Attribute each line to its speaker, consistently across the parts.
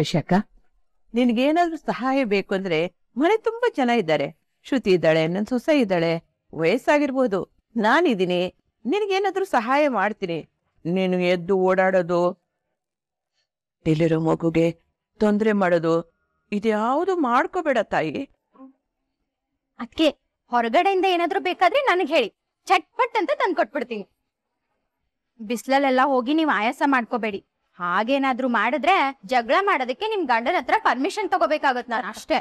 Speaker 1: ವಿಶಾಖ ನಿನಗೇನಾದ್ರೂ ಸಹಾಯ ಬೇಕು ಅಂದ್ರೆ ಮನೆ ತುಂಬಾ ಜನ ಇದ್ದಾರೆ ಶ್ರುತಿ ಇದ್ದಾಳೆ ನನ್ನ ಸೊಸೆ ಇದ್ದಾಳೆ ವಯಸ್ಸಾಗಿರ್ಬೋದು ನಾನಿದ್ದೀನಿ ನಿನಗೇನಾದ್ರೂ ಸಹಾಯ ಮಾಡ್ತೀನಿ ನೀನು ಎದ್ದು ಓಡಾಡೋದು ಇಲ್ಲಿರೋ ಮಗುಗೆ ತೊಂದರೆ ಮಾಡೋದು ಇದ್ಯಾವುದು ಮಾಡ್ಕೋಬೇಡ ತಾಯಿ ಅದ್ಕೆ ಹೊರಗಡೆಯಿಂದ ಏನಾದ್ರೂ ಬೇಕಾದ್ರೆ ನನಗೆ ಹೇಳಿ ಚಟ್ಪಟ್ ಅಂತ ತಂದು ಕೊಟ್ಬಿಡ್ತೀನಿ ಬಿಸ್ಲಲ್ಲೆಲ್ಲ ಹೋಗಿ ನೀವು ಆಯಾಸ ಮಾಡ್ಕೋಬೇಡಿ ಹಾಗೇನಾದ್ರೂ ಮಾಡಿದ್ರೆ ಜಗಳ ಮಾಡೋದಕ್ಕೆ ನಿಮ್ ಗಂಡನ ಹತ್ರ ಪರ್ಮಿಷನ್ ತಗೋಬೇಕಾಗತ್ತೆ ನಾನು ಅಷ್ಟೇ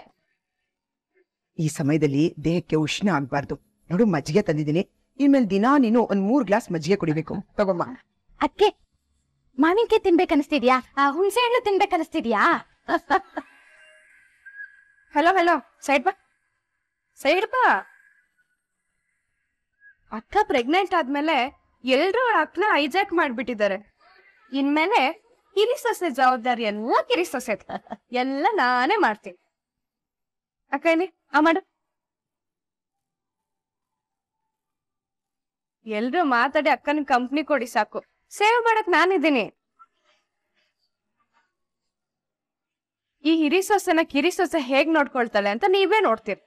Speaker 1: ಈ ಸಮಯದಲ್ಲಿ ದೇಹಕ್ಕೆ ಉಷ್ಣ ಆಗ್ಬಾರ್ದು ನೋಡು ಮಜ್ಜಿಗೆ ತಂದಿದ್ದೀನಿ ಇನ್ಮೇಲೆ ದಿನಾ ನೀನು ಒಂದ್ ಮೂರ್ ಗ್ಲಾಸ್ ಮಜ್ಜಿಗೆ ಕುಡಿಬೇಕು ತಗೊಮ್ಮ ಅಕ್ಕೆ
Speaker 2: ಮಾವಿನಕಾಯಿ ಅನಿಸ್ತಿದ್ಯಾ ಹುಣಸೆ ಹಣ್ಣು ತಿನ್ಬೇಕು ಹಲೋ ಹಲೋ ಸೈಡ್ ಬಾ ಸೈಡ್ ಬಾ
Speaker 3: ಅಕ್ಕ ಪ್ರೆಗ್ನೆಂಟ್ ಆದ್ಮೇಲೆ ಎಲ್ರೂ ಅಕ್ಕನ ಹೈಜಾಕ್ ಮಾಡ್ಬಿಟ್ಟಿದ್ದಾರೆ ಇನ್ಮೇಲೆ ಕಿರಿ ಸೊಸೆ ಜವಾಬ್ದಾರಿ ಎಲ್ಲ ಕಿರಿ ಸೊಸೆ ಎಲ್ಲ ನಾನೇ ಮಾಡ್ತೀನಿ ಅಕ್ಕ ಆ ಮಾಡು ಎಲ್ರು ಮಾತಾಡಿ ಅಕ್ಕನ ಕಂಪ್ನಿ ಕೊಡಿ ಸಾಕು ಸೇವ್ ಮಾಡಕ್ ನಾನಿದ್ದೀನಿ ಈ ಹಿರಿ ಸೊಸೆನ ಕಿರಿ ಸೊಸೆ ಹೇಗ್ ನೋಡ್ಕೊಳ್ತಾಳೆ ಅಂತ ನೀವೇ ನೋಡ್ತೀರಿ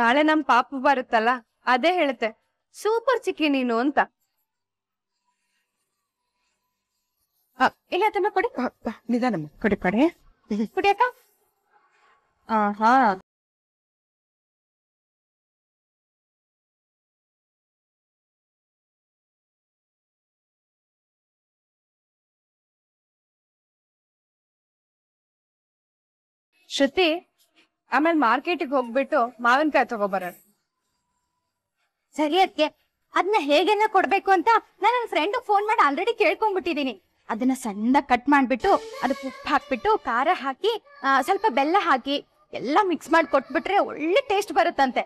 Speaker 3: ನಾಳೆ ನಮ್ ಪಾಪ ಬರುತ್ತಲ್ಲ ಅದೇ ಹೇಳುತ್ತೆ ಸೂಪರ್ ಚಿಕ್ಕಿ ನೀನು ಅಂತ
Speaker 4: ಅಹ ಎಲ್ಲತೆ ನಾನು ಕಡಿ ಕಡಿ ನಿಧಾನಮ ಕಡಿ ಕಡಿ ಕಡಿ ಅಹಾ ಶತಿ ಆಮೇಲೆ ಮಾರ್ಕೆಟ್ ಗೆ ಹೋಗ್ಬಿಟ್ಟು ಮಾವನ ಕೈ ತಗೊಂಡು ಬರಲಿ
Speaker 3: ಸರಿಯಾಕ್ಕೆ ಅದನ್ನ ಹೇಗೆನೆ ಕೊಡಬೇಕು ಅಂತ ನನ್ನ ಫ್ರೆಂಡ್
Speaker 1: ಗೆ ಫೋನ್ ಮಾಡಿ ಆಲ್ರೆಡಿ ಕೇಳ್ಕೊಂಡ್ಬಿಟ್ಟಿದ್ದೀನಿ ಅದನ್ನ ಸಣ್ಣ ಕಟ್ ಮಾಡಿಬಿಟ್ಟು ಅದಕ್ಕೆ ಉಪ್ಪು ಹಾಕ್ಬಿಟ್ಟು ಖಾರ
Speaker 4: ಹಾಕಿ ಸ್ವಲ್ಪ ಬೆಲ್ಲ ಹಾಕಿ ಎಲ್ಲ ಮಿಕ್ಸ್ ಮಾಡಿ ಕೊಟ್ಬಿಟ್ರೆ ಒಳ್ಳೆ ಟೇಸ್ಟ್ ಬರುತ್ತಂತೆ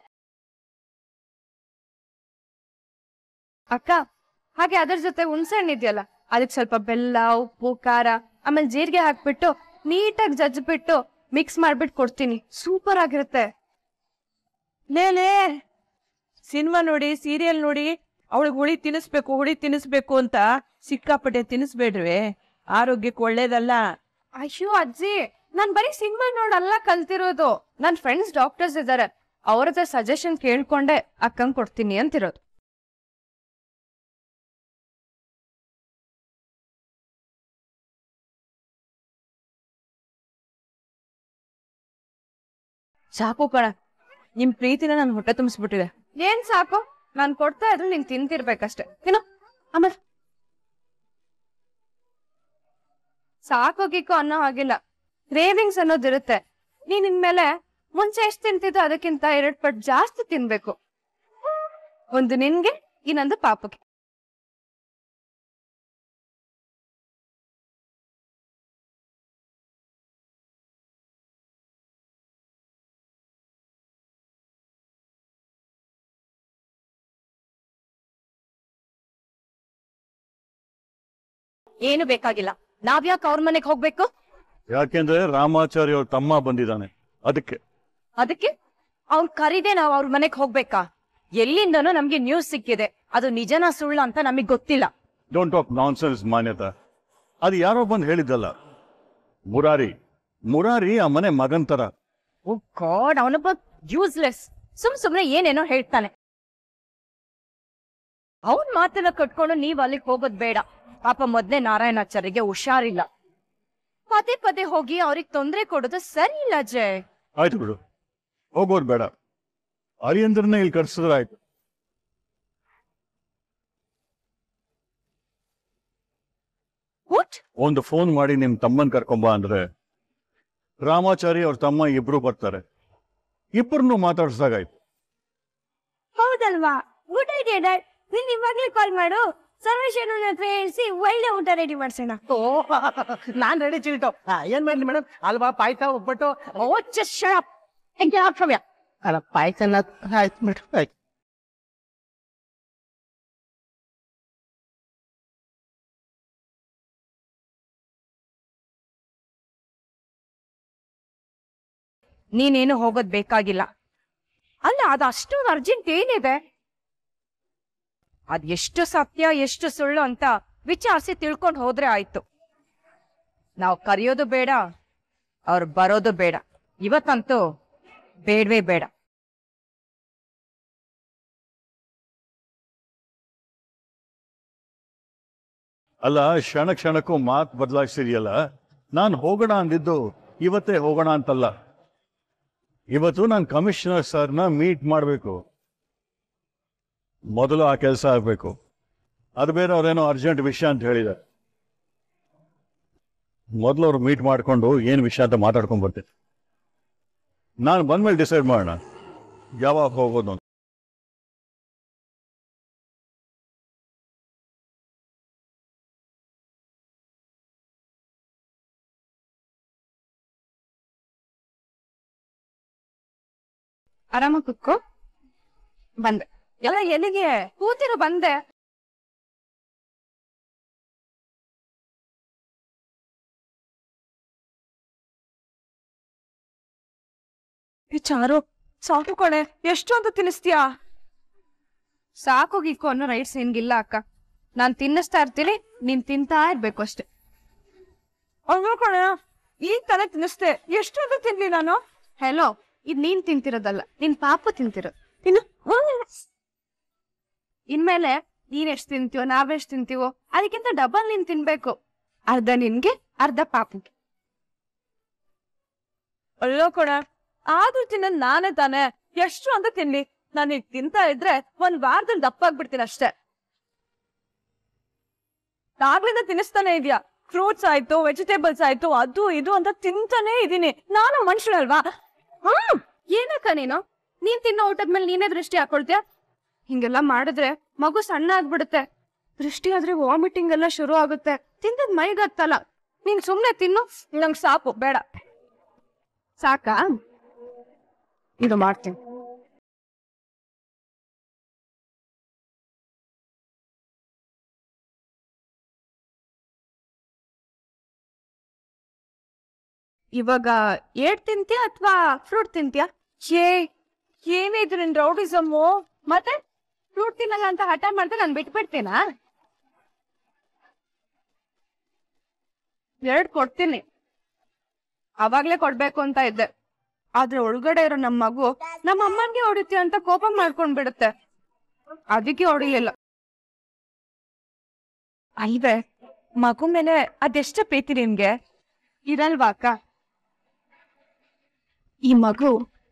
Speaker 4: ಅಕ್ಕ ಹಾಗೆ ಅದ್ರ ಜೊತೆ
Speaker 3: ಹುಣ್ಸೆಹಣ್ಣು ಇದೆಯಲ್ಲ ಅದಕ್ಕೆ ಸ್ವಲ್ಪ ಬೆಲ್ಲ ಉಪ್ಪು ಖಾರ ಆಮೇಲೆ ಜೀರಿಗೆ ಹಾಕ್ಬಿಟ್ಟು ನೀಟಾಗಿ ಜಜ್ಜಿಬಿಟ್ಟು ಮಿಕ್ಸ್ ಮಾಡ್ಬಿಟ್ಟು ಕೊಡ್ತೀನಿ ಸೂಪರ್ ಆಗಿರುತ್ತೆ ಲೇ ಲೇ
Speaker 1: ಸಿನಿಮಾ ನೋಡಿ ಸೀರಿಯಲ್ ನೋಡಿ ಅವಳಿಗೆ ಹುಳಿ ತಿನ್ನಿಸ್ಬೇಕು ಹುಳಿ ತಿನ್ನಿಸ್ಬೇಕು ಅಂತ ಸಿಕ್ಕಾಪಟ್ಟೆ ತಿನ್ನಿಸ್ಬೇಡ್ರಿ ಆರೋಗ್ಯಕ್ಕೆ ಒಳ್ಳೇದಲ್ಲ ಅಯ್ಯೋ ಅಜ್ಜಿ
Speaker 3: ನಾನ್ ಬರೀ ಸಿನಿಮಾ ನೋಡಲ್ಲ ಕಲ್ತಿರೋದು ನನ್ ಫ್ರೆಂಡ್ಸ್ ಡಾಕ್ಟರ್ಸ್ ಇದಾರೆ ಅವ್ರ ಹತ್ರ ಸಜೆಷನ್
Speaker 4: ಕೇಳ್ಕೊಂಡೆ ಅಕ್ಕಂಗ್ ಕೊಡ್ತೀನಿ ಅಂತಿರೋದು ಸಾಕು ಕಣ ನಿಮ್ ಪ್ರೀತಿನ ನನ್ ಹೊಟ್ಟೆ
Speaker 3: ತುಂಬಿಸ್ಬಿಟ್ಟಿದೆ ಏನ್ ಸಾಕು ನಾನ್ ಕೊಡ್ತಾ ಇದ್ರೆ ನೀನ್ ತಿಂತಿರ್ಬೇಕಷ್ಟೆ ಏನೋ ಆಮೇಲೆ ಸಾಕೋಗಿಕ್ಕೋ ಅನ್ನೋ ಹಾಗಿಲ್ಲ ಕ್ರೇವಿಂಗ್ಸ್ ಅನ್ನೋದಿರುತ್ತೆ ನೀನ್ ಇನ್ಮೇಲೆ ಮುಂಚೆ ಎಷ್ಟ್ ತಿಂತಿದ್ದೋ ಅದಕ್ಕಿಂತ ಎರಡ್ ಪಟ್ ಜಾಸ್ತಿ
Speaker 4: ತಿನ್ಬೇಕು ಒಂದು ನಿನ್ಗೆ ಇನ್ನೊಂದು ಪಾಪಕ್ಕೆ ಏನು ಬೇಕಾಗಿಲ್ಲ ನಾವ್ಯಾಕ ಅವ್ರ ಮನೆಗ್ ಹೋಗ್ಬೇಕು
Speaker 5: ಯಾಕೆಂದ್ರೆ ರಾಮಾಚಾರ್ಯ ಅವ್ರ ತಮ್ಮ ಬಂದಿದ್ದಾನೆ ಅದಕ್ಕೆ
Speaker 1: ಅದಕ್ಕೆ ಅವ್ನ್ ಕರೀದೆ ನಾವ್ ಅವ್ರ ಮನೆಗ್ ಹೋಗ್ಬೇಕಾ ಎಲ್ಲಿಂದನೂ ನಮ್ಗೆ ನ್ಯೂಸ್ ಸಿಕ್ಕಿದೆ ಅದು ನಿಜನ ಸುಳ್ಳ ಅಂತ ನಮಗ್ ಗೊತ್ತಿಲ್ಲ
Speaker 5: don't talk nonsense Manyata ಅದು ಯಾರೋ ಬಂದು ಹೇಳಿದ್ದಲ್ಲ ಮುರಾರಿ ಮುರಾರಿ ಆ ಮನೆ ಮಗನ್ ತರ
Speaker 1: ಓ ಗಾಡ್ ಅವನೊಬ್ಬ ಯೂಸ್ಲೆಸ್ ಸುಮ್ ಸುಮ್ನೆ ಏನೇನೋ ಹೇಳ್ತಾನೆ ಅವನ್ ಮಾತನ್ನ ಕಟ್ಕೊಂಡು ನೀವ್ ಅಲ್ಲಿಗೆ ಹೋಗೋದ್ ಬೇಡ ಪಾಪ ಮೊದ್ಲೇ ನಾರಾಯಣಾಚಾರ್ಯಗೆ ಹುಷಾರಿಲ್ಲ ಪದೇ ಪದೇ ಹೋಗಿ ಅವ್ರಿಗೆ ತೊಂದರೆ ಕೊಡೋದು ಸರಿ ಇಲ್ಲ ಜಯ್
Speaker 5: ಆಯ್ತು ಬಿಡು ಹೋಗೋರ್ ಬೇಡ ಅರಿಯಂದ್ರನ್ನ ಇಲ್ಲಿ ಕಟ್ಸಿದ್ರೆ ಆಯ್ತು ಒಂದು ಫೋನ್ ಮಾಡಿ ನಿಮ್ ತಮ್ಮನ್ ಕರ್ಕೊಂಬ ಅಂದ್ರೆ ರಾಮಾಚಾರಿ ಅವ್ರ ತಮ್ಮ ಇಬ್ರು ಬರ್ತಾರೆ ಇಬ್ಬರನ್ನು ಆಯ್ತು
Speaker 2: ಹೌದಲ್ವಾ ಗುಡ್ ಐಡಿಯಾ ಡ್ಯಾಡ್ ನೀನ್ ಇವಾಗ್ಲೇ ಕಾಲ್ ಮಾಡು ಸರ್ವೇಶ್ವರನ ಹತ್ರ ಹೇಳಿಸಿ ಒಳ್ಳೆ ಊಟ ರೆಡಿ ಮಾಡ್ಸೋಣ ಓ ನಾನ್ ರೆಡಿ ಚಿಲ್ಟು ಏನ್ ಮಾಡ್ಲಿ ಮೇಡಮ್
Speaker 4: ಅಲ್ವಾ ಪಾಯ್ಸ ಒಬ್ಬಟ್ಟು ಓ ಚಶ್ಯ ಅಲ್ಲ ಪಾಯ್ಸನ ಆಯ್ತು ಮೇಡಮ್ ಆಯ್ತು ನೀನೇನು ಹೋಗೋದ್ ಬೇಕಾಗಿಲ್ಲ ಅಲ್ಲ ಅದು
Speaker 1: ಅಷ್ಟೊಂದು ಅರ್ಜೆಂಟ್ ಏನಿದೆ ಅದ್ ಎಷ್ಟು ಸತ್ಯ ಎಷ್ಟು ಸುಳ್ಳು ಅಂತ ವಿಚಾರಿಸಿ ತಿಳ್ಕೊಂಡು ಹೋದ್ರೆ ಆಯ್ತು ನಾವು ಕರೆಯೋದು ಬೇಡ
Speaker 4: ಅವ್ರು ಬರೋದು ಬೇಡ ಇವತ್ತಂತೂ ಬೇಡವೇ ಬೇಡ
Speaker 5: ಅಲ್ಲ ಕ್ಷಣ ಕ್ಷಣಕ್ಕೂ ಮಾತು ಬದಲಾಯಿಸಿದೆಯಲ್ಲ ನಾನು ಹೋಗೋಣ ಅಂದಿದ್ದು ಇವತ್ತೇ ಹೋಗೋಣ ಅಂತಲ್ಲ ಇವತ್ತು ನಾನು ಕಮಿಷನರ್ ಸರ್ನ ಮೀಟ್ ಮಾಡಬೇಕು ಮೊದಲು ಆ ಕೆಲಸ ಆಗಬೇಕು ಅದು ಬೇರೆ ಅವರೇನೋ ಅರ್ಜೆಂಟ್ ವಿಷಯ ಅಂತ ಹೇಳಿದ್ದಾರೆ ಮೊದಲು ಅವ್ರು ಮೀಟ್ ಮಾಡಿಕೊಂಡು ಏನು ವಿಷಯ ಅಂತ ಮಾತಾಡ್ಕೊಂಡು ಬರ್ತೀನಿ ನಾನು ಬಂದ್ಮೇಲೆ ಡಿಸೈಡ್ ಮಾಡೋಣ ಯಾವಾಗ ಹೋಗೋದು
Speaker 4: ಆರಾಮ ಕುತ್ಕೋ ಬಂದೆ ಎಲ್ಲ ಎಲ್ಲಿಗೆ ಕೂತಿರು ಬಂದೆ ಚಾರು ಸಾಕು ಕಣೆ ಎಷ್ಟು ಅಂತ
Speaker 3: ತಿನ್ನಿಸ್ತೀಯಾ ಸಾಕು ಗೀಕು ಅನ್ನೋ ರೈಟ್ಸ್ ಏನ್ಗಿಲ್ಲ ಅಕ್ಕ ನಾನ್ ತಿನ್ನಿಸ್ತಾ ಇರ್ತೀನಿ ನೀನ್ ತಿಂತಾ ಇರ್ಬೇಕು ಅಷ್ಟೆ ಅಯ್ಯೋ ಕಣೆ ಈಗ ತಾನೆ ತಿನ್ನಿಸ್ದೆ ಎಷ್ಟು ಅಂತ ತಿನ್ಲಿ ನಾನು ಹೆಲೋ ಇದ್ ನೀನ್ ತಿಂತಿರೋದಲ್ಲ ನಿನ್ ಪಾಪು ತಿಂತಿರೋದು ತಿನ್ನು ಇನ್ಮೇಲೆ ನೀನ್ ಎಷ್ಟ್ ತಿಂತೀವೋ ನಾವೆಷ್ಟು ತಿಂತೀವೋ ಅದಕ್ಕಿಂತ ಡಬಲ್ ನೀನ್ ತಿನ್ಬೇಕು ಅರ್ಧ ನಿನ್ಗೆ ಅರ್ಧ ಪಾಪಕ್ಕೆ ಅಲ್ಲೋ ಕೊಡ ಆದ್ರೂ ತಿನ್ನ ನಾನೇ ತಾನೆ ಎಷ್ಟು ಅಂತ ತಿನ್ಲಿ ನಾನು ಈಗ ತಿಂತಾ ಇದ್ರೆ ಒಂದ್ ವಾರದಲ್ಲಿ ದಪ್ಪ ಆಗ್ಬಿಡ್ತೀನಿ ಅಷ್ಟೇ ಆಗ್ಲಿಂದ ತಿನ್ನಿಸ್ತಾನೆ ಇದ್ಯಾ ಫ್ರೂಟ್ಸ್ ಆಯ್ತು ವೆಜಿಟೇಬಲ್ಸ್ ಆಯ್ತು ಅದು ಇದು ಅಂತ ತಿಂತಾನೆ ಇದೀನಿ ನಾನು ಮನುಷ್ಯನಲ್ವಾ ಹ್ಮ್ ಏನಕ್ಕ ನೀನು ನೀನ್ ತಿನ್ನೋ ಊಟದ ಮೇಲೆ ನೀನೇ ದೃಷ್ಟಿ ಹಾಕೊಳ್ತೀಯ ಹಿಂಗೆಲ್ಲಾ ಮಾಡಿದ್ರೆ ಮಗು ಸಣ್ಣ ಆಗ್ಬಿಡುತ್ತೆ ದೃಷ್ಟಿ ಆದ್ರೆ ವಾಮಿಟಿಂಗ್ ಎಲ್ಲ ಶುರು ಆಗುತ್ತೆ ತಿಂದದ್ ಮೈಗತ್ತಲ್ಲ ನೀನ್ ಸುಮ್ನೆ ತಿನ್ನು ನಂಗ್ ಸಾಕು ಬೇಡ
Speaker 4: ಸಾಕಾ ಇದು ಮಾಡ್ತೀನಿ ಇವಾಗ ಏಟ್ ತಿಂತ್ಯಾ ಅಥವಾ ಫ್ರೂಟ್ ತಿಂತ್ಯಾ ಏ ಏನಿದ್ರಿನ್
Speaker 3: ರೌಡಿಸಮ್ಮು ಮತ್ತೆ ಫ್ರೂಟ್ ತಿನ್ನಲ್ಲ ಅಂತ ಹಠ ಮಾಡ್ದೆ ನಾನು ಬಿಟ್ಬಿಡ್ತೀನಾ ಎರಡು ಕೊಡ್ತೀನಿ ಅವಾಗ್ಲೇ ಕೊಡ್ಬೇಕು ಅಂತ ಇದ್ದೆ ಆದ್ರೆ ಒಳಗಡೆ ಇರೋ ನಮ್ಮ ಮಗು ನಮ್ಮ ಅಮ್ಮನ್ಗೆ ಹೊಡಿತೀವಂತ ಅಂತ ಕೋಪ ಮಾಡ್ಕೊಂಡ್ ಬಿಡುತ್ತೆ ಅದಕ್ಕೆ ಹೊಡಿಲಿಲ್ಲ ಐವೆ ಮಗು ಮೇಲೆ ಅದೆಷ್ಟ ಪ್ರೀತಿ ನಿಮ್ಗೆ ಇರಲ್ವಾ ಅಕ್ಕ ಈ ಮಗು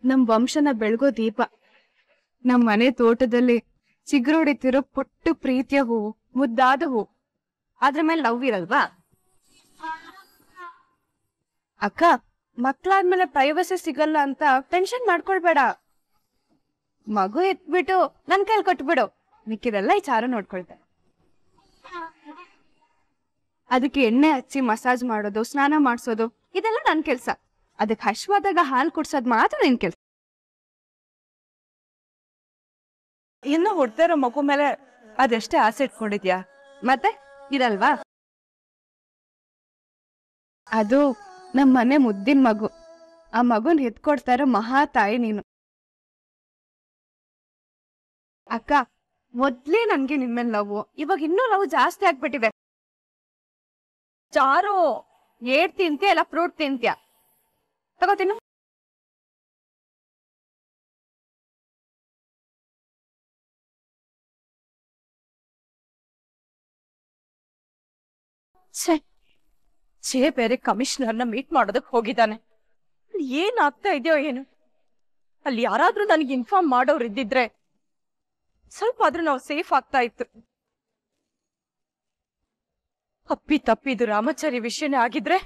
Speaker 3: ನಮ್ ವಂಶನ ಬೆಳಗೋ ದೀಪ ನಮ್ ಮನೆ ತೋಟದಲ್ಲಿ ಚಿಗುರುಡಿತಿರೋ ಪುಟ್ಟು ಪ್ರೀತಿಯ ಹೂವು ಮುದ್ದಾದ ಹೂ ಅದ್ರ ಮೇಲೆ ಲವ್ ಇರಲ್ವಾ ಅಕ್ಕ ಮಕ್ಳಾದ್ಮೇಲೆ ಪ್ರೈವಸಿ ಸಿಗಲ್ಲ ಅಂತ ಟೆನ್ಷನ್ ಮಾಡ್ಕೊಳ್ಬೇಡ ಮಗು ಎತ್ಬಿಟ್ಟು ನನ್ ಕೈಲಿ ಕೊಟ್ಬಿಡು ಮಿಕ್ಕಿದೆಲ್ಲ ಈ ಚಾರು ನೋಡ್ಕೊಳ್ತೆ ಅದಕ್ಕೆ ಎಣ್ಣೆ ಹಚ್ಚಿ ಮಸಾಜ್ ಮಾಡೋದು ಸ್ನಾನ ಮಾಡಿಸೋದು ಇದೆಲ್ಲ ನನ್ ಕೆಲ್ಸ ಅದಕ್ಕೆ ಹಶ್ವಾದಾಗ ಹಾಲು ಕುಡ್ಸೋದ್ ಮಾತ್ರ ನಿನ್ ಕೆಲ್ಸ
Speaker 4: ಇನ್ನು ಹುಡ್ತಾ ಇರೋ ಮಗು ಮೇಲೆ ಅದೆಷ್ಟೇ ಆಸೆ ಇಟ್ಕೊಂಡಿದ್ಯಾ ಮತ್ತೆ ಇರಲ್ವಾ ಅದು ನಮ್ಮ ಮನೆ ಮುದ್ದಿನ ಮಗು ಆ ಮಗುನ್ ಎತ್ಕೊಡ್ತಾ ಇರೋ ಮಹಾ ತಾಯಿ ನೀನು
Speaker 3: ಅಕ್ಕ ಮೊದ್ಲೇ ನನ್ಗೆ ನಿನ್ಮೇಲೆ ನೋವು ಇವಾಗ ಇನ್ನೂ ನೋವು ಜಾಸ್ತಿ ಆಗ್ಬಿಟ್ಟಿವೆ
Speaker 4: ಚಾರು ಏಡ್ ತಿಂತ್ಯ ಇಲ್ಲ ಫ್ರೂಟ್ ತಿಂತಿಯಾ ತಗೋತೀನಿ ಸೇ ಬೇರೆ ಕಮಿಷನರ್ನ ಮೀಟ್ ಮಾಡೋದಕ್ಕೆ ಹೋಗಿದ್ದಾನೆ
Speaker 1: ಏನ್ ಆಗ್ತಾ ಇದೆಯೋ ಏನು ಅಲ್ಲಿ ಯಾರಾದ್ರೂ ನನಗೆ ಇನ್ಫಾರ್ಮ್ ಮಾಡೋರು ಇದ್ದಿದ್ರೆ ಸ್ವಲ್ಪ ಆದ್ರೂ ನಾವು ಸೇಫ್ ಆಗ್ತಾ ಇತ್ತು
Speaker 4: ಅಪ್ಪಿ ತಪ್ಪಿದು ರಾಮಾಚಾರಿ ವಿಷಯನೇ ಆಗಿದ್ರೆ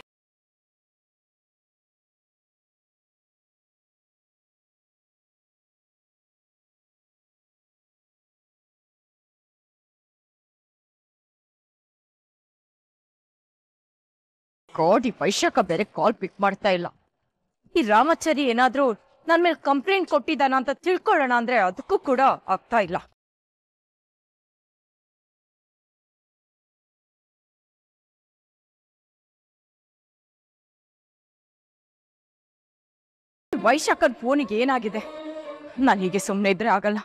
Speaker 4: ಕೋಡಿ ವೈಶಾಖ ಬೇರೆ ಕಾಲ್ ಪಿಕ್ ಮಾಡ್ತಾ ಇಲ್ಲ ಈ ರಾಮಾಚಾರಿ ಏನಾದ್ರೂ ನನ್ ಮೇಲೆ ಕಂಪ್ಲೇಂಟ್ ಕೊಟ್ಟಿದ್ದಾನ ಅಂತ ತಿಳ್ಕೊಳ್ಳೋಣ ಅಂದ್ರೆ ಅದಕ್ಕೂ ಕೂಡ ಆಗ್ತಾ ಇಲ್ಲ ವೈಶಾಖನ್ ಫೋನಿಗೆ ಏನಾಗಿದೆ ನಾನು ಹೀಗೆ ಸುಮ್ಮನೆ ಇದ್ರೆ ಆಗಲ್ಲ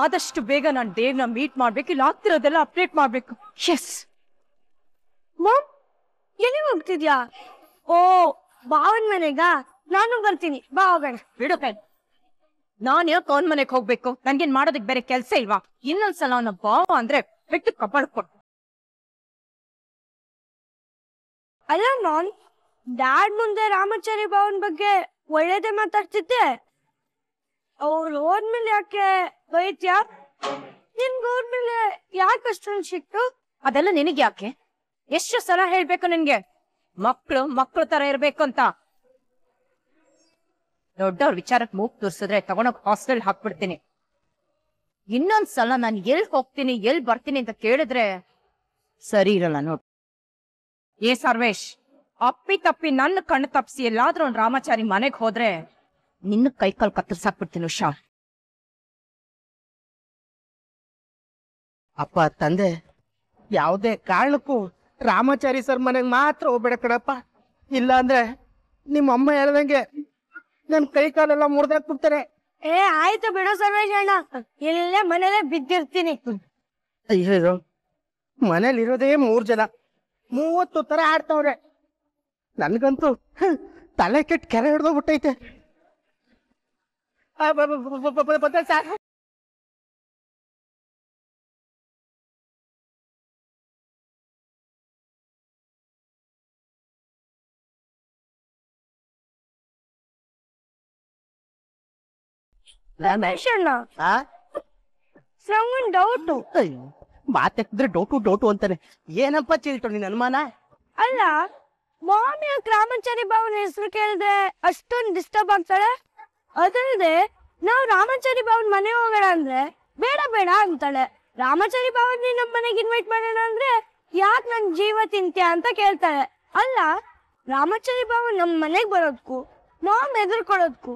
Speaker 1: ಆದಷ್ಟು ಬೇಗ ನಾನು ದೇವ್ನ ಮೀಟ್ ಮಾಡ್ಬೇಕು ಇಲ್ಲ ಆಗ್ತಿರೋದೆಲ್ಲ ಅಪ್ಡೇಟ್ ಮಾಡ್ಬೇಕು ಎಸ್ ಮಾಮ್ ಎಲ್ಲಿಗೆ ಹೋಗ್ತಿದ್ಯಾ ಓ ಬಾವನ್ ಮನೆಗ ನಾನು ಬರ್ತೀನಿ ಬಾ ಹೋಗೋಣ ಬಿಡು ನಾನ್ ಯಾಕೆ ಅವನ್ ಮನೆಗ್ ಹೋಗ್ಬೇಕು
Speaker 4: ನನ್ಗೇನ್ ಮಾಡೋದಕ್ ಬೇರೆ ಕೆಲ್ಸ ಇಲ್ವಾ ಇನ್ನೊಂದ್ಸಲ ಅವನ ಬಾವ ಅಂದ್ರೆ ಬಿಟ್ಟು ಕಬಳ್ಕೊಟ್ಟು ಅಲ್ಲ ನಾನ್ ಡ್ಯಾಡ್ ಮುಂದೆ ರಾಮಾಚಾರಿ
Speaker 2: ಭಾವನ್ ಬಗ್ಗೆ ಒಳ್ಳೇದೇ ಮಾತಾಡ್ತಿದ್ದೆ ಅವ್ರು ಹೋದ್ಮೇಲೆ ಯಾಕೆ
Speaker 1: ಬೈತ್ಯಾ ನಿನ್ಗೆ ಹೋದ್ಮೇಲೆ ಯಾಕೆ ಅಷ್ಟೊಂದು ಸಿಟ್ಟು ಅದೆಲ್ಲ ನಿನಗೆ ಯಾಕೆ ಎಷ್ಟು ಸಲ ಹೇಳ್ಬೇಕು ನಿನಗೆ ಮಕ್ಕಳು ಮಕ್ಕಳು ತರ ಇರ್ಬೇಕು ಅಂತ ದೊಡ್ಡವ್ರ ವಿಚಾರಕ್ಕೆ ಮೂಗ್ ತೋರಿಸಿದ್ರೆ ತಗೊಂಡೋಗ್ ಹಾಸ್ಟೆಲ್ ಹಾಕ್ಬಿಡ್ತೀನಿ ಸಲ ನಾನು ಎಲ್ ಹೋಗ್ತೀನಿ ಎಲ್ ಬರ್ತೀನಿ ಅಂತ ಕೇಳಿದ್ರೆ ಸರಿ ಇರಲ್ಲ ನೋಡ್ ಏ ಸರ್ವೇಶ್ ಅಪ್ಪಿ ತಪ್ಪಿ ನನ್ನ ಕಣ್ಣು ತಪ್ಪಿಸಿ ಎಲ್ಲಾದ್ರೂ
Speaker 4: ಒಂದ್ ರಾಮಾಚಾರಿ ಮನೆಗೆ ಹೋದ್ರೆ ನಿನ್ನ ಕೈಕಾಲ್ ಕತ್ತರಿಸಾಕ್ಬಿಡ್ತೀನಿ ಉಷಾ ಅಪ್ಪ ತಂದೆ ಯಾವುದೇ
Speaker 1: ಕಾರಣಕ್ಕೂ ರಾಮಾಚಾರಿ ಸರ್ ಮನೆಗೆ ಮಾತ್ರ ಹೋಗ್ಬೇಡ ಕಣಪ್ಪ ಇಲ್ಲ ಅಂದ್ರೆ ನಿಮ್ಮ ಅಮ್ಮ ಹೇಳ್ದಂಗೆ ನನ್ ಕೈ ಕಾಲೆಲ್ಲ ಮುರ್ದಾಕ್ ಬಿಡ್ತಾರೆ ಏ ಆಯ್ತು ಬಿಡೋ ಸರ್ವೇಶಣ್ಣ
Speaker 2: ಇಲ್ಲೇ ಮನೇಲೆ ಬಿದ್ದಿರ್ತೀನಿ
Speaker 1: ಅಯ್ಯೋ ಮನೇಲಿ ಇರೋದೇ ಮೂರ್ ಜನ ಮೂವತ್ತು ತರ ಆಡ್ತಾವ್ರೆ ನನ್ಗಂತೂ ತಲೆ
Speaker 4: ಕೆಟ್ಟ ಕೆರೆ ಹಿಡ್ದೋಗ್ಬಿಟ್ಟೈತೆ ಸರ್ ರಮೇಶಣ್ಣ ಆ ಶ್ರವಣ್ ಡೌಟು ಅಯ್ಯೋ ಮಾತಾಡ್ತಿದ್ರೆ ಡೌಟ್ ಡೌಟ್ ಅಂತಾನೆ
Speaker 1: ಏನಪ್ಪ ಚಿಲ್ಟು ನಿನ್ನ ಅನುಮಾನ
Speaker 2: ಅಲ್ಲ ಮಾಮಿಯ ರಾಮಚಾರಿ ಬಾಬುನ ಹೆಸರು ಕೇಳಿದ್ರೆ ಅಷ್ಟೊಂದು ಡಿಸ್ಟರ್ಬ್ ಆಗ್ತಾಳೆ ಅದಲ್ಲದೆ ನಾವು ರಾಮಚಾರಿ ಬಾಬುನ ಮನೆ ಹೋಗೋಣ ಅಂದ್ರೆ ಬೇಡ ಬೇಡ ಅಂತಾಳೆ ರಾಮಚಾರಿ ಬಾಬುನ ನಮ್ಮ ಮನೆಗೆ ಇನ್ವೈಟ್ ಮಾಡೋಣ ಅಂದ್ರೆ ಯಾಕೆ ನನ್ ಜೀವ ತಿಂತ್ಯಾ ಅಂತ ಕೇಳ್ತಾಳೆ ಅಲ್ಲ ರಾಮಚಾರಿ ಬಾಬು ನಮ್ಮ ಮನೆಗೆ ಬರೋದ್ಕು ಮಾಮ್ ಎದುರ್ಕೊಳ್ಳೋದ್ಕು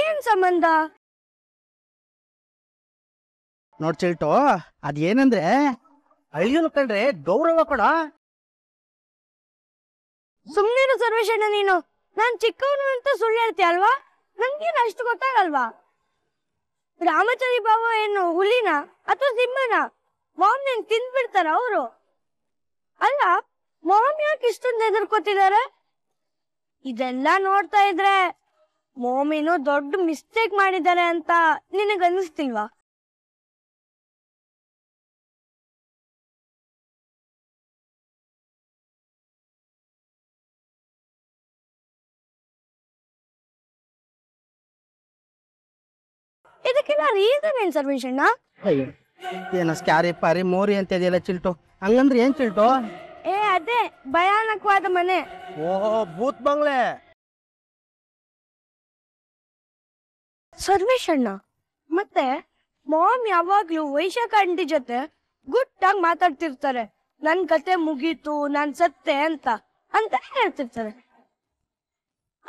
Speaker 2: ಏನ್ ಸಂಬಂಧ
Speaker 4: ನೋಡ್ ಚಿಲ್ಟು ಅದೇನಂದ್ರೆ ಅಳಿಯೋ ಕಂಡ್ರೆ ಗೌರವ ಕೊಡ ಸುಮ್ಮನೆ ಸರ್ವೇಶಣ್ಣ ನೀನು ನಾನ್ ಚಿಕ್ಕವನು
Speaker 2: ಅಂತ ಸುಳ್ಳು ಹೇಳ್ತೀಯ ಅಲ್ವಾ ನಂಗೇನು ಅಷ್ಟು ಗೊತ್ತಾಗಲ್ವಾ ರಾಮಚರಿ ಬಾಬು ಏನು ಹುಲಿನ ಅಥವಾ ಸಿಂಹನ ಮಾಮ್ನೇನ್ ತಿಂದ್ಬಿಡ್ತಾರ ಅವರು ಅಲ್ಲ ಮಾಮ್ ಯಾಕೆ ಇಷ್ಟೊಂದು ಹೆದರ್ಕೋತಿದ್ದಾರೆ ಇದೆಲ್ಲ ನೋಡ್ತಾ
Speaker 4: ಇದ್ರೆ ಮಾಮಿನೂ ದೊಡ್ಡ ಮಿಸ್ಟೇಕ್ ಮಾಡಿದ್ದಾರೆ ಅಂತ ನಿನಗನ್ಸ್ತಿಲ್ವಾ ಹಾಕಿದಾರಿ ಇದು ನಿನ್ ಸರ್ವಿಷಣ್ಣ ಅಯ್ಯೋ ಏನೋ ಸ್ಕ್ಯಾರಿ ಪಾರಿ ಮೋರಿ ಅಂತ ಇದೆಯಲ್ಲ ಚಿಲ್ಟು ಹಂಗಂದ್ರೆ ಏನ್ ಚಿಲ್ಟು ಏ ಅದೇ ಭಯಾನಕವಾದ ಮನೆ ಓಹೋ ಭೂತ್ ಬಂಗ್ಲೆ ಸರ್ವೇಶಣ್ಣ ಮತ್ತೆ
Speaker 2: ಮಾಮ್ ಯಾವಾಗ್ಲೂ ವೈಶಾಖ ಆಂಟಿ ಜೊತೆ ಗುಟ್ಟಾಗಿ ಮಾತಾಡ್ತಿರ್ತಾರೆ ನನ್ ಕತೆ ಮುಗೀತು ನಾನ್ ಸತ್ತೆ ಅಂತ ಅಂತ ಹೇಳ್ತಿರ್ತಾರೆ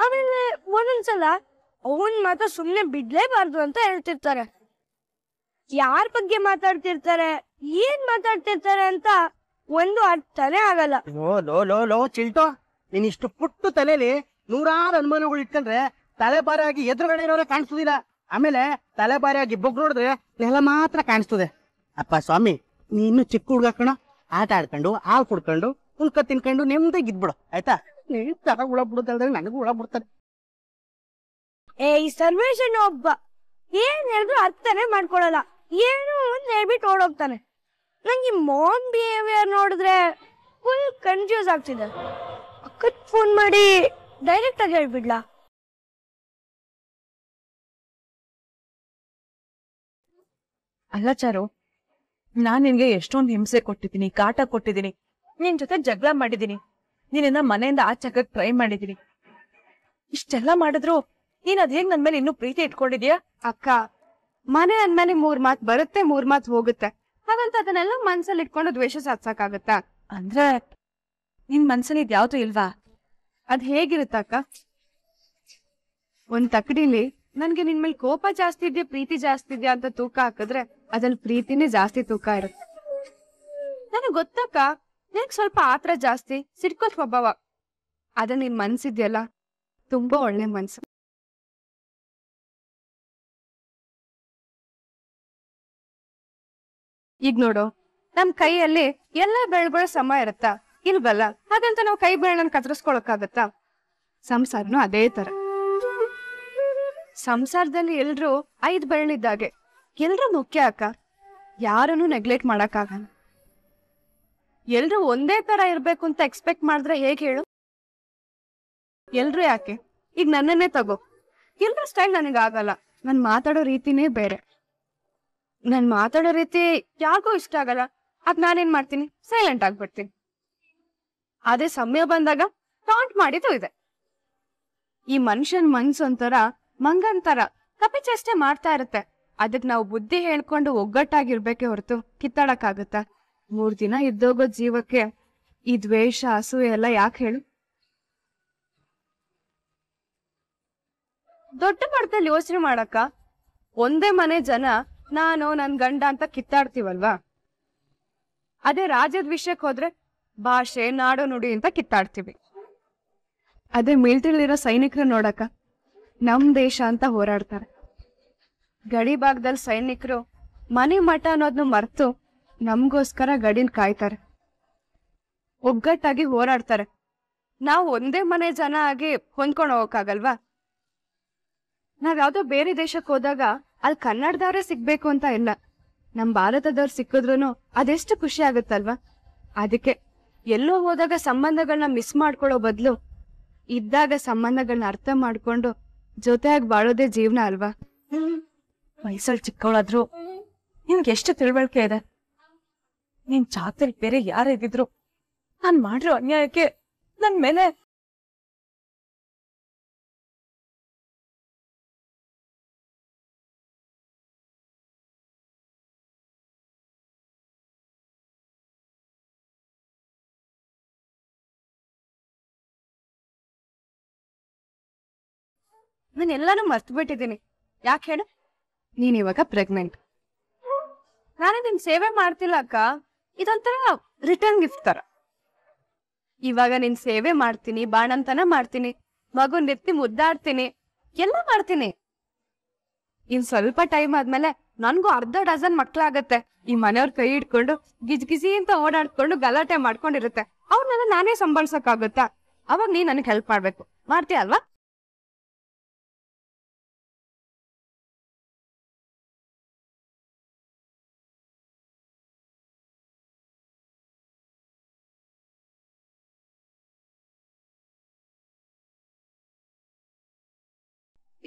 Speaker 2: ಆಮೇಲೆ ಒಂದೊಂದ್ಸಲ ಅವನ್ ಮಾತ್ರ ಸುಮ್ನೆ ಬಿಡ್ಲೇಬಾರ್ದು ಅಂತ ಹೇಳ್ತಿರ್ತಾರೆ ಯಾರ್ ಬಗ್ಗೆ ಮಾತಾಡ್ತಿರ್ತಾರೆ ಏನ್ ಮಾತಾಡ್ತಿರ್ತಾರೆ ಅಂತ ಒಂದು
Speaker 1: ಅರ್ಥನೇ ಆಗಲ್ಲ ಲೋ ಲೋ ಲೋ ಲೋ ಚಿಲ್ಟೋ ನೀನ್ ಇಷ್ಟು ಪುಟ್ಟು ತಲೆಯಲ್ಲಿ ನೂರಾರು ಅನುಮಾನಗಳು ಇಟ್ಕೊಂಡ್ರೆ ತಲೆಬಾರಿಯಾಗಿ ಎದುರುಗಡೆ ಇರೋರೆ ಕಾಣಿಸುದಿಲ್ಲ ಆಮೇಲೆ ತಲೆಬಾರಿಯಾಗಿ ಬೊಗ್ ನೋಡಿದ್ರೆ ನೆಲ ಮಾತ್ರ ಕಾಣಿಸ್ತದೆ ಅಪ್ಪ ಸ್ವಾಮಿ ನೀನು ಚಿಕ್ಕ ಹುಡುಗ ಕಣ ಆಟ ಆಡ್ಕೊಂಡು ಹಾಲು ಕುಡ್ಕೊಂಡು ಹುಲ್ಕ ತಿನ್ಕೊಂಡು ನೆಮ್ಮದಿ ಇದ್ಬಿಡು ಆಯ್ತಾ ನೀನ್ ತರ ಹುಳ ಬಿಡುತ್ತೆ ನನಗೂ ಹುಳ ಬಿಡ್ತಾರೆ ಏ ಈ ಸರ್ವೇಶನ್ ಒಬ್ಬ ಏನ್ ಹೇಳಿದ್ರು ಅರ್ಥನೇ
Speaker 2: ಮಾಡ್ಕೊಳಲ್ಲ ಏನು ಒಂದ್ ಹೇಳ್ಬಿಟ್ಟು ಓಡೋಗ್ತಾನೆ ನಂಗೆ ಮಾಮ್ ಬಿಹೇವಿಯರ್ ನೋಡಿದ್ರೆ
Speaker 4: ಫುಲ್ ಕನ್ಫ್ಯೂಸ್ ಆಗ್ತಿದೆ ಅಕ್ಕತ್ ಫೋನ್ ಮಾಡಿ ಡೈರೆಕ್ಟ್ ಆಗಿ ಹೇಳ್ಬಿಡ್ಲಾ ಅಲ್ಲ ಚಾರು ನಾನ್ ನಿನ್ಗೆ ಎಷ್ಟೊಂದು ಹಿಂಸೆ ಕೊಟ್ಟಿದ್ದೀನಿ ಕಾಟ ಕೊಟ್ಟಿದ್ದೀನಿ
Speaker 3: ನಿನ್ ಜೊತೆ ಜಗಳ ಮಾಡಿದ್ದೀನಿ ನಿನ್ನ ಮನೆಯಿಂದ ಆಚೆಗೆ ಟ್ರೈ ಮಾಡಿದ್ದೀನಿ ಇಷ್ಟೆಲ್ಲ ಮಾಡಿದ್ರು ನೀನ್ ಅದ್ ಹೆಂಗ್ ನನ್ ಮೇಲೆ ಇನ್ನೂ ಪ್ರೀತಿ ಇಟ್ಕೊಂಡಿದ್ಯಾ ಅಕ್ಕ ಮನೆ ಅಂದ್ಮೇಲೆ ಮೂರ್ ಮಾತ್ ಬರುತ್ತೆ ಮೂರ್ ಮಾತ್ ಹೋಗುತ್ತೆ ಹಾಗಂತ ಅದನ್ನೆಲ್ಲ ಮನ್ಸಲ್ಲಿ ಇಟ್ಕೊಂಡು ದ್ವೇಷ ಸಾಧ್ಸಕ್ಕಾಗತ್ತಾ ಅಂದ್ರ ನಿನ್ ಮನ್ಸಲ್ಲಿ ಇದ್ಯಾವ್ದು ಇಲ್ವಾ ಅದ್ ಅಕ್ಕ ಒಂದ್ ತಕಡಿಲಿ ನನ್ಗೆ ನಿನ್ ಮೇಲೆ ಕೋಪ ಜಾಸ್ತಿ ಇದೆಯಾ ಪ್ರೀತಿ ಜಾಸ್ತಿ ಇದ್ಯಾ ಅಂತ ತೂಕ ಹಾಕಿದ್ರೆ ಅದ್ರಲ್ಲಿ ಪ್ರೀತಿನೇ ಜಾಸ್ತಿ ತೂಕ ಇರುತ್ತೆ ನನಗ್ ಗೊತ್ತಕ್ಕ
Speaker 4: ನಿನ್ ಸ್ವಲ್ಪ ಆತರ ಜಾಸ್ತಿ ಸಿಡ್ಕೋ ಸ್ವಭಾವ ಅದ ನಿನ್ ಮನ್ಸಿದ್ಯಲ್ಲ ತುಂಬಾ ಒಳ್ಳೆ ಮನ್ಸು ಈಗ ನೋಡು ನಮ್ ಕೈಯಲ್ಲಿ ಎಲ್ಲಾ ಬೆಳೆಗಳ ಸಮ
Speaker 3: ಇರತ್ತ ಇಲ್ವಲ್ಲ ಹಾಗಂತ ನಾವು ಕೈ ಬೆಳೆಗಳನ್ನ ಕತ್ತರಿಸ್ಕೊಳಕಾಗತ್ತಾ ಸಂಸಾರನು ಅದೇ ತರ ಸಂಸಾರದಲ್ಲಿ ಎಲ್ರು ಐದ್ ಬೆರಳಿದ್ದಾಗೆ ಎಲ್ರು ಮುಖ್ಯ ಅಕ್ಕ ಯಾರನ್ನು ನೆಗ್ಲೆಕ್ಟ್ ಆಗಲ್ಲ ಎಲ್ರು ಒಂದೇ ತರ ಇರ್ಬೇಕು ಅಂತ ಎಕ್ಸ್ಪೆಕ್ಟ್ ಮಾಡಿದ್ರೆ ಹೇಗ್ ಹೇಳು ಎಲ್ರು ಯಾಕೆ ಈಗ ನನ್ನನ್ನೇ ತಗೋ ಎಲ್ರ ಸ್ಟೈಲ್ ನನಗಾಗಲ್ಲ ನನ್ ಮಾತಾಡೋ ರೀತಿನೇ ಬೇರೆ ನನ್ ಮಾತಾಡೋ ರೀತಿ ಯಾರಿಗೂ ಇಷ್ಟ ಆಗಲ್ಲ ಅದ್ ನಾನೇನ್ ಮಾಡ್ತೀನಿ ಸೈಲೆಂಟ್ ಆಗ್ಬಿಡ್ತೀನಿ ಅದೇ ಸಮಯ ಬಂದಾಗ ಟಾಂಟ್ ಮಾಡಿದ್ದು ಇದೆ ಈ ಮನುಷ್ಯನ್ ಮನ್ಸು ಒಂಥರ ಮಂಗಂತರ ಚೇಷ್ಟೆ ಮಾಡ್ತಾ ಇರುತ್ತೆ ಅದಕ್ ನಾವು ಬುದ್ಧಿ ಹೇಳ್ಕೊಂಡು ಒಗ್ಗಟ್ಟಾಗಿರ್ಬೇಕೆ ಹೊರತು ಆಗುತ್ತ ಮೂರ್ ದಿನ ಇದ್ದೋಗೋ ಜೀವಕ್ಕೆ ಈ ದ್ವೇಷ ಹಸುವೆ ಎಲ್ಲ ಯಾಕೆ ಹೇಳು ದೊಡ್ಡ ಮಟ್ಟದಲ್ಲಿ ಯೋಚನೆ ಮಾಡಕ್ಕ ಒಂದೇ ಮನೆ ಜನ ನಾನು ನನ್ ಗಂಡ ಅಂತ ಕಿತ್ತಾಡ್ತೀವಲ್ವಾ ಅದೇ ರಾಜ್ಯದ ವಿಷಯಕ್ಕೆ ಹೋದ್ರೆ ಭಾಷೆ ನಾಡು ನುಡಿ ಅಂತ ಕಿತ್ತಾಡ್ತೀವಿ ಅದೇ ಮಿಲ್ಟ್ರಿಲಿರೋ ಸೈನಿಕರು ನೋಡಕ ನಮ್ ದೇಶ ಅಂತ ಹೋರಾಡ್ತಾರೆ ಗಡಿ ಭಾಗದಲ್ಲಿ ಸೈನಿಕರು ಮನೆ ಮಠ ಅನ್ನೋದನ್ನ ಮರೆತು ನಮ್ಗೋಸ್ಕರ ಗಡಿನ ಕಾಯ್ತಾರೆ ಒಗ್ಗಟ್ಟಾಗಿ ಹೋರಾಡ್ತಾರೆ ನಾವು ಒಂದೇ ಮನೆ ಜನ ಆಗಿ ಹೊಂದ್ಕೊಂಡು ಹೋಗಕ್ಕಾಗಲ್ವಾ ನಾವ್ ಯಾವ್ದೋ ಬೇರೆ ದೇಶಕ್ಕೆ ಹೋದಾಗ ಅಲ್ಲಿ ಕನ್ನಡದವ್ರೆ ಸಿಗ್ಬೇಕು ಅಂತ ಇಲ್ಲ ನಮ್ ಭಾರತದವ್ರು ಸಿಕ್ಕಿದ್ರು ಅದೆಷ್ಟು ಖುಷಿ ಆಗುತ್ತಲ್ವಾ ಅದಕ್ಕೆ ಎಲ್ಲೋ ಹೋದಾಗ ಸಂಬಂಧಗಳನ್ನ ಮಿಸ್ ಮಾಡ್ಕೊಳ್ಳೋ ಬದಲು ಇದ್ದಾಗ ಸಂಬಂಧಗಳನ್ನ ಅರ್ಥ ಮಾಡ್ಕೊಂಡು ಜೊತೆಯಾಗಿ ಬಾಳೋದೇ ಜೀವನ ಅಲ್ವಾ ವಯಸ್ಸಲ್ಲಿ ಚಿಕ್ಕವಳಾದ್ರು ನಿನ್ಗೆ ಎಷ್ಟು ತಿಳುವಳಿಕೆ ಇದೆ ನಿನ್ ಜಾತ್ರೆ ಬೇರೆ ಯಾರು ಇದ್ದಿದ್ರು
Speaker 4: ನಾನ್ ಮಾಡಿರೋ ಅನ್ಯಾಯಕ್ಕೆ ನನ್ ಮೇಲೆ ನಾನೆಲ್ಲಾನು ಮರ್ತು ಬಿಟ್ಟಿದ್ದೀನಿ ಯಾಕೆ ಹೇಳು ನೀನ್ ಇವಾಗ ಪ್ರೆಗ್ನೆಂಟ್
Speaker 3: ನಾನೇ ನಿನ್ ಸೇವೆ ಮಾಡ್ತಿಲ್ಲ ಅಕ್ಕ ಇದೊಂಥರ ರಿಟರ್ನ್ ಗಿಫ್ಟ್ ತರ ಇವಾಗ ನಿನ್ ಸೇವೆ ಮಾಡ್ತೀನಿ ಬಾಣಂತನ ಮಾಡ್ತೀನಿ ಮಗು ನೆತ್ತಿ ಮುದ್ದಾಡ್ತೀನಿ ಎಲ್ಲ ಮಾಡ್ತೀನಿ ಇನ್ ಸ್ವಲ್ಪ ಟೈಮ್ ಆದ್ಮೇಲೆ ನನ್ಗೂ ಅರ್ಧ ಡಜನ್ ಮಕ್ಳಾಗತ್ತೆ ಈ ಮನೆಯವ್ರ ಕೈ ಹಿಡ್ಕೊಂಡು ಗಿಜ್ ಗಿಜಿ ಅಂತ ಓಡಾಡ್ಕೊಂಡು ಗಲಾಟೆ ಮಾಡ್ಕೊಂಡಿರುತ್ತೆ
Speaker 4: ಅವ್ರನ್ನೆಲ್ಲ ನಾನೇ ಆಗುತ್ತಾ ಅವಾಗ ನೀನ್ ನನಗೆ ಹೆಲ್ಪ್ ಮಾಡ್ಬೇಕು ಮಾಡ್ತೀಯ ಅಲ್ವಾ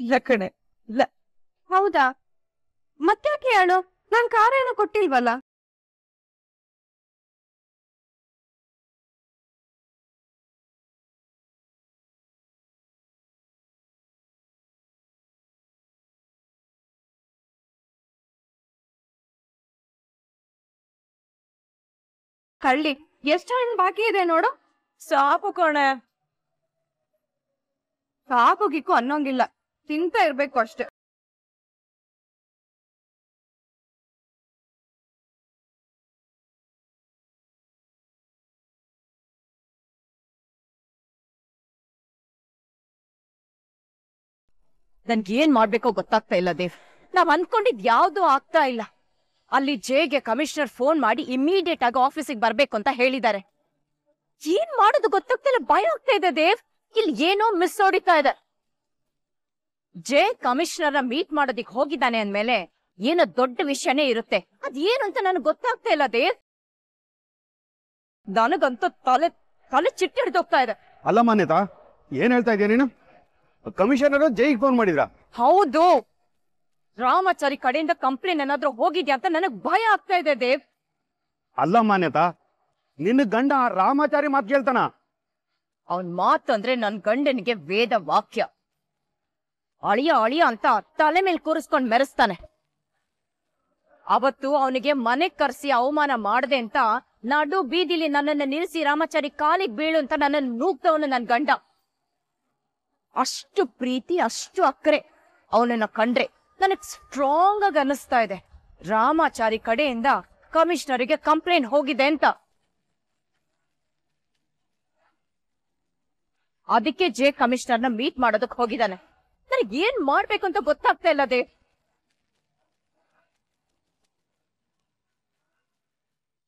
Speaker 4: ಇಲ್ಲ ಕಣೆ ಇಲ್ಲ ಹೌದಾ ಮತ್ತ್ಯಾಕೆ ಹೇಳು ನಾನ್ ಕಾರ ಏನೋ ಕೊಟ್ಟಿಲ್ವಲ್ಲ ಕಳ್ಳಿ ಎಷ್ಟು ಹಣ್ಣು ಬಾಕಿ ಇದೆ ನೋಡು ಸಾಕು ಕಣೆ ಸಾಕು ಗಿಕ್ಕು ಅನ್ನೋಂಗಿಲ್ಲ ತಿಂತಾ ಇರ್ಬೇಕು ಅಷ್ಟೇ ನನ್ಗೆ ಏನ್ ಮಾಡ್ಬೇಕೋ ಗೊತ್ತಾಗ್ತಾ ಇಲ್ಲ ದೇವ್ ನಾವ್ ಅನ್ಕೊಂಡಿದ್ ಯಾವ್ದು ಆಗ್ತಾ
Speaker 1: ಇಲ್ಲ ಅಲ್ಲಿ ಜೇಗೆ ಕಮಿಷನರ್ ಫೋನ್ ಮಾಡಿ ಇಮಿಡಿಯೇಟ್ ಆಗಿ ಆಫೀಸಿಗೆ ಬರ್ಬೇಕು ಅಂತ ಹೇಳಿದ್ದಾರೆ ಏನ್ ಮಾಡೋದು ಗೊತ್ತಾಗ್ತಾ ಇಲ್ಲ ಭಯ ಆಗ್ತಾ ಇದೆ ದೇವ್ ಇಲ್ಲಿ ಏನೋ ಮಿಸ್ ಹೊಡಿತಾ ಇದೆ ಜೆ ಕಮಿಷನರ್ ಮೀಟ್ ಮಾಡೋದಿಕ್ ಹೋಗಿದ್ದಾನೆ ಅಂದ್ಮೇಲೆ ಏನೋ ದೊಡ್ಡ ವಿಷಯನೇ ಇರುತ್ತೆ ಅದೇನು ಅಂತ ನನಗೆ ಗೊತ್ತಾಗ್ತಾ ಇಲ್ಲ ದೇವ್ ನನಗಂತೂ ತಲೆ ತಲೆ ಚಿಟ್ಟ ಹಿಡಿದೋಗ್ತಾ ಇದೆ
Speaker 5: ಅಲ್ಲ ಮಾನ್ಯತಾ ಏನ್ ಹೇಳ್ತಾ ಇದೀಯ ನೀನು ಕಮಿಷನರ್ ಜೈ ಫೋನ್ ಮಾಡಿದ್ರ
Speaker 1: ಹೌದು ರಾಮಾಚಾರಿ ಕಡೆಯಿಂದ ಕಂಪ್ಲೇನ್ ಏನಾದ್ರೂ ಹೋಗಿದ್ಯಾ ಅಂತ ನನಗ್ ಭಯ ಆಗ್ತಾ ಇದೆ ದೇವ್
Speaker 5: ಅಲ್ಲ ಮಾನ್ಯತಾ ನಿನ್ನ ಗಂಡ ರಾಮಾಚಾರಿ ಮಾತು ಕೇಳ್ತಾನ
Speaker 1: ಅವನ್ ಮಾತಂದ್ರೆ ನನ್ ಗಂಡನಿಗೆ ವೇದ ವಾಕ್ಯ ಅಳಿಯ ಅಳಿಯ ಅಂತ ತಲೆ ಮೇಲೆ ಕೂರಿಸ್ಕೊಂಡು ಮೆರೆಸ್ತಾನೆ ಅವತ್ತು ಅವನಿಗೆ ಮನೆ ಕರೆಸಿ ಅವಮಾನ ಮಾಡಿದೆ ಅಂತ ನಡು ಬೀದಿಲಿ ನನ್ನನ್ನು ನಿಲ್ಲಿಸಿ ರಾಮಾಚಾರಿ ಕಾಲಿಗೆ ಬೀಳು ಅಂತ ನನ್ನನ್ನು ನೂಕ್ತವನು ನನ್ನ ಗಂಡ ಅಷ್ಟು ಪ್ರೀತಿ ಅಷ್ಟು ಅಕ್ಕರೆ ಅವನನ್ನ ಕಂಡ್ರೆ ನನಗೆ ಸ್ಟ್ರಾಂಗ್ ಆಗಿ ಅನ್ನಿಸ್ತಾ ಇದೆ ರಾಮಾಚಾರಿ ಕಡೆಯಿಂದ ಕಮಿಷನರಿಗೆ ಕಂಪ್ಲೇಂಟ್ ಹೋಗಿದೆ ಅಂತ ಅದಕ್ಕೆ ಜೆ ಕಮಿಷನರ್ನ ಮೀಟ್ ಮಾಡೋದಕ್ಕೆ ಹೋಗಿದ್ದಾನೆ ನನಗೇನ್ ಮಾಡ್ಬೇಕು ಅಂತ ಗೊತ್ತಾಗ್ತಾ ಇಲ್ಲದೆ